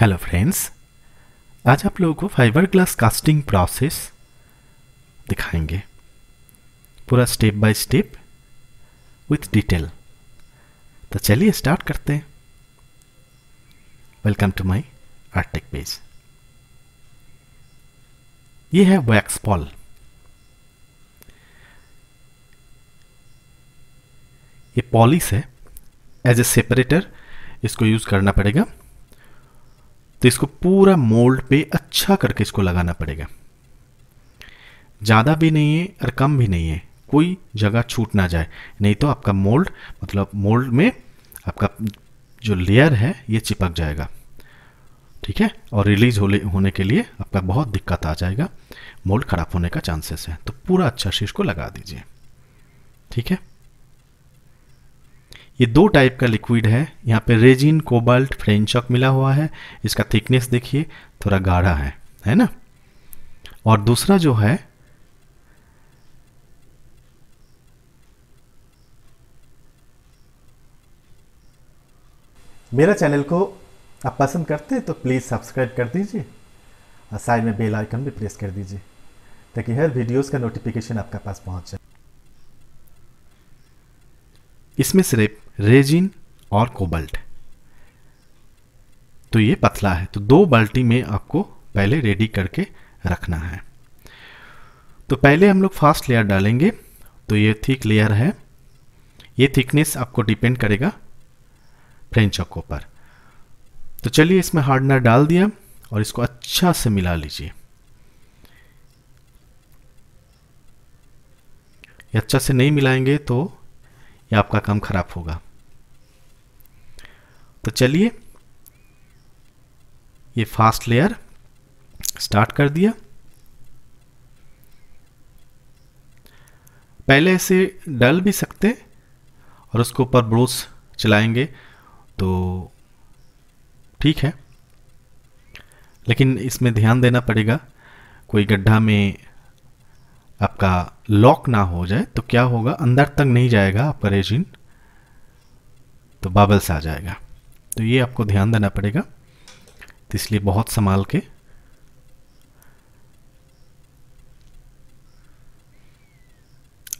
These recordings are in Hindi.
हेलो फ्रेंड्स आज आप लोगों को फाइबर ग्लास कास्टिंग प्रोसेस दिखाएंगे पूरा step by step with detail तो चलिए स्टार्ट करते हैं welcome to my Artec page ये है वैक्स पॉल ये पॉलिस है एज ए सेपरेटर इसको यूज़ करना पड़ेगा तो इसको पूरा मोल्ड पे अच्छा करके इसको लगाना पड़ेगा ज़्यादा भी नहीं है और कम भी नहीं है कोई जगह छूट ना जाए नहीं तो आपका मोल्ड मतलब मोल्ड में आपका जो लेयर है ये चिपक जाएगा ठीक है और रिलीज होने के लिए आपका बहुत दिक्कत आ जाएगा मोल्ड खराब होने का चांसेस है तो पूरा अच्छा शीश को लगा दीजिए ठीक है ये दो टाइप का लिक्विड है यहाँ पे रेजिन कोबाल्ट फ्रेंचक मिला हुआ है इसका थिकनेस देखिए थोड़ा गाढ़ा है है ना और दूसरा जो है मेरा चैनल को आप पसंद करते हैं तो प्लीज़ सब्सक्राइब कर दीजिए और साइड में बेल आइकन भी प्रेस कर दीजिए ताकि हर वीडियोस का नोटिफिकेशन आपके पास पहुंच जाए इसमें सिर्फ रेजिन और कोबल्ट तो ये पतला है तो दो बाल्टी में आपको पहले रेडी करके रखना है तो पहले हम लोग फास्ट लेयर डालेंगे तो ये थिक लेयर है ये थिकनेस आपको डिपेंड करेगा फ्रेंच चौकों पर तो चलिए इसमें हार्डनर डाल दिया और इसको अच्छा से मिला लीजिए अच्छा से नहीं मिलाएंगे तो या आपका काम खराब होगा तो चलिए ये फास्ट लेयर स्टार्ट कर दिया पहले इसे डल भी सकते और उसके ऊपर ब्रोस चलाएंगे तो ठीक है लेकिन इसमें ध्यान देना पड़ेगा कोई गड्ढा में आपका लॉक ना हो जाए तो क्या होगा अंदर तक नहीं जाएगा आपका रेजिन तो बबल्स आ जाएगा तो ये आपको ध्यान देना पड़ेगा तो इसलिए बहुत संभाल के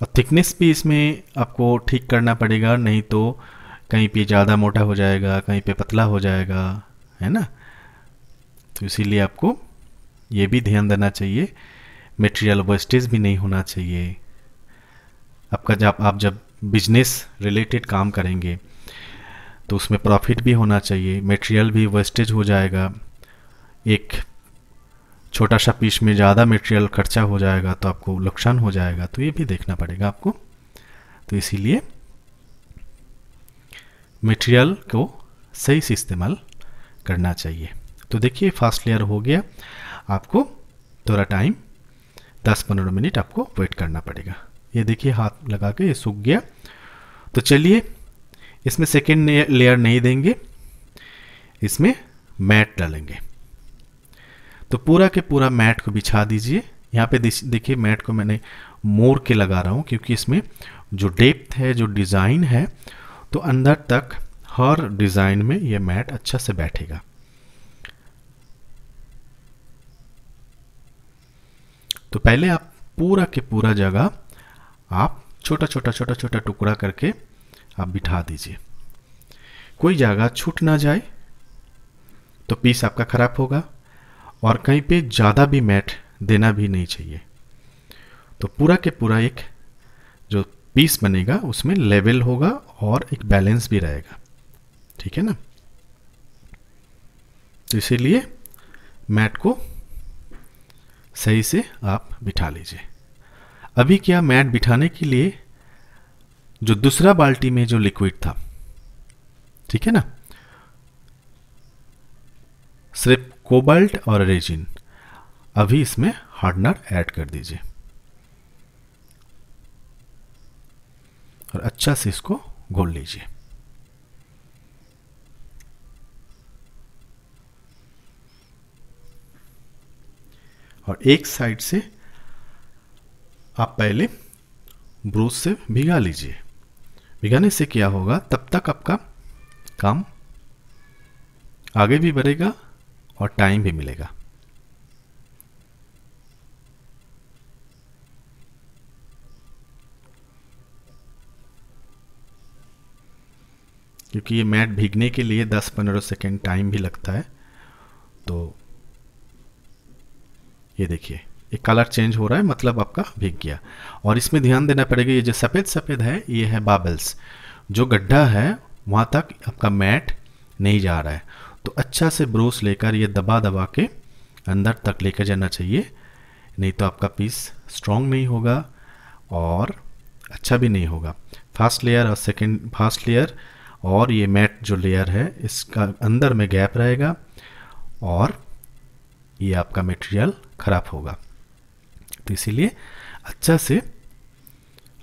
और थिकनेस भी इसमें आपको ठीक करना पड़ेगा नहीं तो कहीं पे ज़्यादा मोटा हो जाएगा कहीं पे पतला हो जाएगा है ना तो इसीलिए आपको ये भी ध्यान देना चाहिए मटेरियल वेस्टेज भी नहीं होना चाहिए आपका जब आप जब बिजनेस रिलेटेड काम करेंगे तो उसमें प्रॉफिट भी होना चाहिए मटेरियल भी वेस्टेज हो जाएगा एक छोटा सा पीस में ज़्यादा मटेरियल खर्चा हो जाएगा तो आपको नुकसान हो जाएगा तो ये भी देखना पड़ेगा आपको तो इसीलिए मटेरियल को सही से इस्तेमाल करना चाहिए तो देखिए फर्स्ट लेयर हो गया आपको थोड़ा टाइम दस पंद्रह मिनट आपको वेट करना पड़ेगा ये देखिए हाथ लगा के ये सूख गया तो चलिए इसमें सेकेंड लेयर नहीं देंगे इसमें मैट डालेंगे तो पूरा के पूरा मैट को बिछा दीजिए यहाँ पे देखिए मैट को मैंने मोर के लगा रहा हूँ क्योंकि इसमें जो डेप्थ है जो डिज़ाइन है तो अंदर तक हर डिज़ाइन में ये मैट अच्छा से बैठेगा तो पहले आप पूरा के पूरा जगह आप छोटा छोटा छोटा छोटा टुकड़ा करके आप बिठा दीजिए कोई जगह छूट ना जाए तो पीस आपका ख़राब होगा और कहीं पे ज़्यादा भी मैट देना भी नहीं चाहिए तो पूरा के पूरा एक जो पीस बनेगा उसमें लेवल होगा और एक बैलेंस भी रहेगा ठीक है ना तो इसीलिए मैट को सही से आप बिठा लीजिए अभी क्या मैट बिठाने के लिए जो दूसरा बाल्टी में जो लिक्विड था ठीक है ना सिर्फ कोबाल्ट और रेजिन अभी इसमें हार्डनर ऐड कर दीजिए और अच्छा से इसको घोल लीजिए एक साइड से आप पहले ब्रूस से भिगा लीजिए भिगाने से क्या होगा तब तक आपका काम आगे भी बढ़ेगा और टाइम भी मिलेगा क्योंकि ये मैट भीगने के लिए 10-15 सेकेंड टाइम भी लगता है तो ये देखिए ये कलर चेंज हो रहा है मतलब आपका भीग गया और इसमें ध्यान देना पड़ेगा ये जो सफ़ेद सफ़ेद है ये है बाबल्स जो गड्ढा है वहाँ तक आपका मैट नहीं जा रहा है तो अच्छा से ब्रोस लेकर ये दबा दबा के अंदर तक लेकर जाना चाहिए नहीं तो आपका पीस स्ट्रॉन्ग नहीं होगा और अच्छा भी नहीं होगा फर्स्ट लेयर और सेकेंड फर्स्ट लेयर और ये मैट जो लेयर है इसका अंदर में गैप रहेगा और ये आपका मटेरियल ख़राब होगा तो इसीलिए अच्छा से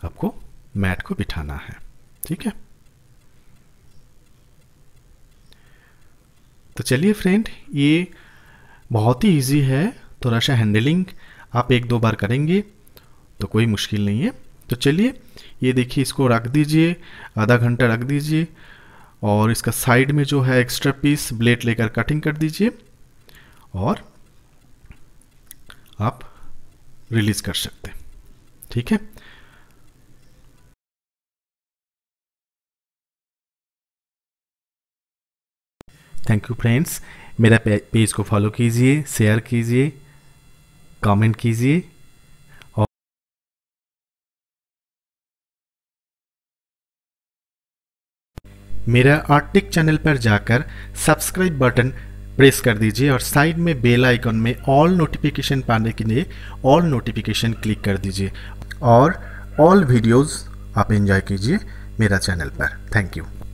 आपको मैट को बिठाना है ठीक है तो चलिए फ्रेंड ये बहुत ही इजी है थोड़ा सा हैंडलिंग आप एक दो बार करेंगे तो कोई मुश्किल नहीं है तो चलिए ये देखिए इसको रख दीजिए आधा घंटा रख दीजिए और इसका साइड में जो है एक्स्ट्रा पीस ब्लेड लेकर कटिंग कर दीजिए और आप रिलीज कर सकते हैं ठीक है थैंक यू फ्रेंड्स मेरा पेज को फॉलो कीजिए शेयर कीजिए कमेंट कीजिए मेरा आर्टिक चैनल पर जाकर सब्सक्राइब बटन प्रेस कर दीजिए और साइड में बेल आइकन में ऑल नोटिफिकेशन पाने के लिए ऑल नोटिफिकेशन क्लिक कर दीजिए और ऑल वीडियोस आप एंजॉय कीजिए मेरा चैनल पर थैंक यू